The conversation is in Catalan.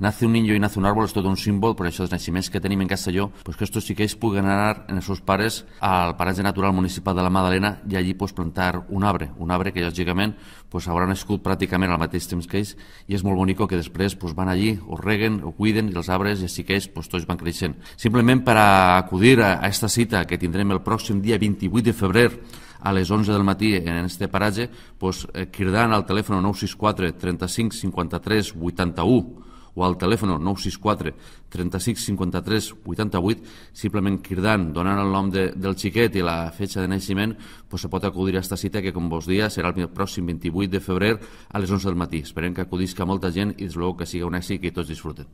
Nace un niño y nace un árbol és tot un símbol, per això els naixements que tenim en Castelló, pues que estos xiquets puguen anar en els seus pares al Paratge Natural Municipal de la Madalena i allí pues, plantar un arbre, un arbre que lògicament pues, haurà nascut pràcticament al mateix temps que ells i és molt bonic que després pues, van allí, ho reguen, ho cuiden i els arbres i els xiquets pues, tots van creixent. Simplement per acudir a aquesta cita que tindrem el pròxim dia 28 de febrer a les 11 del matí en este paratge, pues, eh, cridant al telèfon 964 35 53 81 o al telèfon 964 36 53 88, simplement cridant, donant el nom de, del xiquet i la fetxa de naixement, pues se pot acudir a esta cita que, com vos dia, serà el pròxim 28 de febrer a les 11 del matí. Esperem que acudisca molta gent i, des que siga un èxit i que tots disfruten.